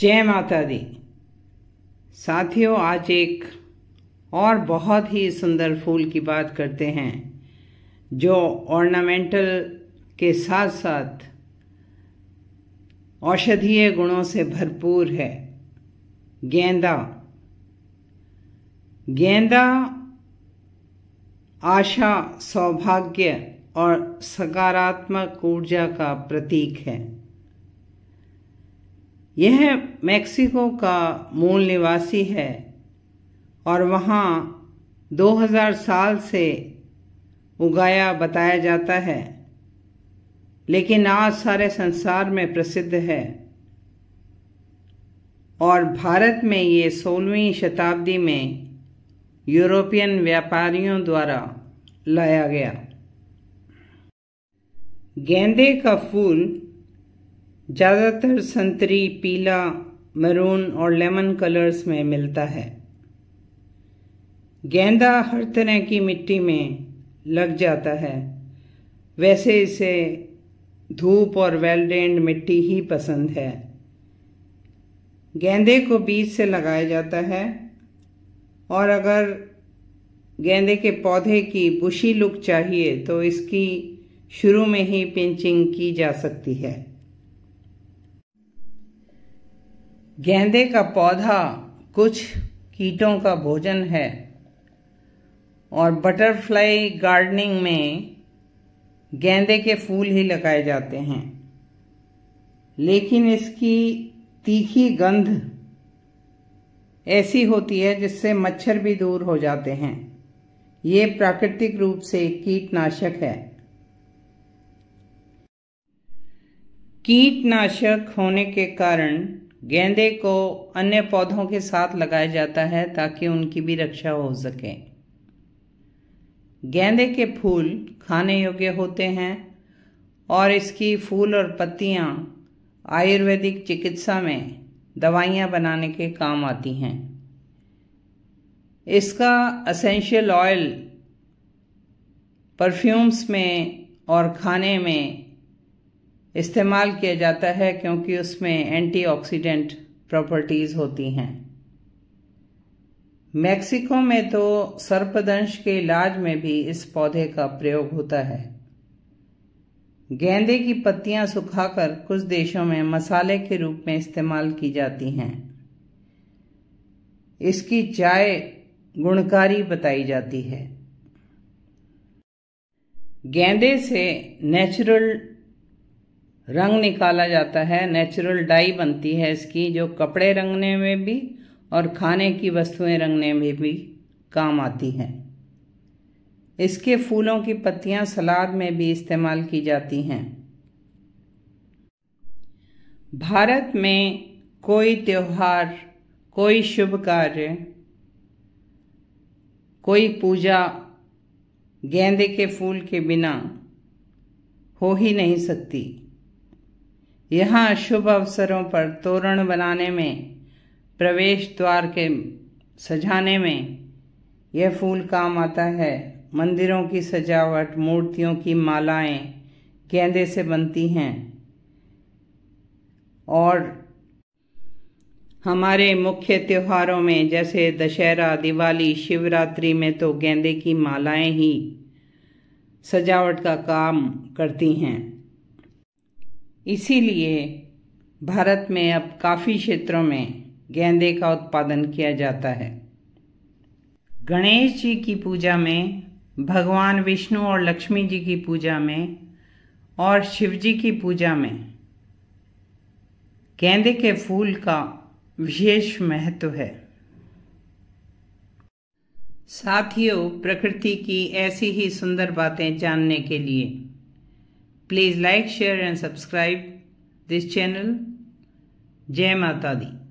जय माता दी साथियों आज एक और बहुत ही सुंदर फूल की बात करते हैं जो ऑर्नामेंटल के साथ साथ औषधीय गुणों से भरपूर है गेंदा गेंदा आशा सौभाग्य और सकारात्मक ऊर्जा का प्रतीक है यह मैक्सिको का मूल निवासी है और वहाँ 2000 साल से उगाया बताया जाता है लेकिन आज सारे संसार में प्रसिद्ध है और भारत में ये सोलहवीं शताब्दी में यूरोपियन व्यापारियों द्वारा लाया गया गेंदे का फूल ज़्यादातर संतरी पीला मरून और लेमन कलर्स में मिलता है गेंदा हर तरह की मिट्टी में लग जाता है वैसे इसे धूप और वेल ड्रेंड मिट्टी ही पसंद है गेंदे को बीज से लगाया जाता है और अगर गेंदे के पौधे की बुशी लुक चाहिए तो इसकी शुरू में ही पिंचिंग की जा सकती है गेंदे का पौधा कुछ कीटों का भोजन है और बटरफ्लाई गार्डनिंग में गेंदे के फूल ही लगाए जाते हैं लेकिन इसकी तीखी गंध ऐसी होती है जिससे मच्छर भी दूर हो जाते हैं ये प्राकृतिक रूप से कीटनाशक है कीटनाशक होने के कारण गेंदे को अन्य पौधों के साथ लगाया जाता है ताकि उनकी भी रक्षा हो सके गेंदे के फूल खाने योग्य होते हैं और इसकी फूल और पत्तियाँ आयुर्वेदिक चिकित्सा में दवाइयाँ बनाने के काम आती हैं इसका असेंशियल ऑयल परफ्यूम्स में और खाने में इस्तेमाल किया जाता है क्योंकि उसमें एंटीऑक्सीडेंट प्रॉपर्टीज़ होती हैं मैक्सिको में तो सर्पदंश के इलाज में भी इस पौधे का प्रयोग होता है गेंदे की पत्तियां सुखाकर कुछ देशों में मसाले के रूप में इस्तेमाल की जाती हैं इसकी चाय गुणकारी बताई जाती है गेंदे से नेचुरल रंग निकाला जाता है नेचुरल डाई बनती है इसकी जो कपड़े रंगने में भी और खाने की वस्तुएं रंगने में भी काम आती हैं इसके फूलों की पत्तियां सलाद में भी इस्तेमाल की जाती हैं भारत में कोई त्यौहार कोई शुभ कार्य कोई पूजा गेंदे के फूल के बिना हो ही नहीं सकती यहाँ शुभ अवसरों पर तोरण बनाने में प्रवेश द्वार के सजाने में यह फूल काम आता है मंदिरों की सजावट मूर्तियों की मालाएं गेंदे से बनती हैं और हमारे मुख्य त्योहारों में जैसे दशहरा दिवाली शिवरात्रि में तो गेंदे की मालाएं ही सजावट का काम करती हैं इसीलिए भारत में अब काफ़ी क्षेत्रों में गेंदे का उत्पादन किया जाता है गणेश जी की पूजा में भगवान विष्णु और लक्ष्मी जी की पूजा में और शिव जी की पूजा में गेंदे के फूल का विशेष महत्व है साथियों प्रकृति की ऐसी ही सुंदर बातें जानने के लिए Please like, share and subscribe this channel. Jai Mata Di.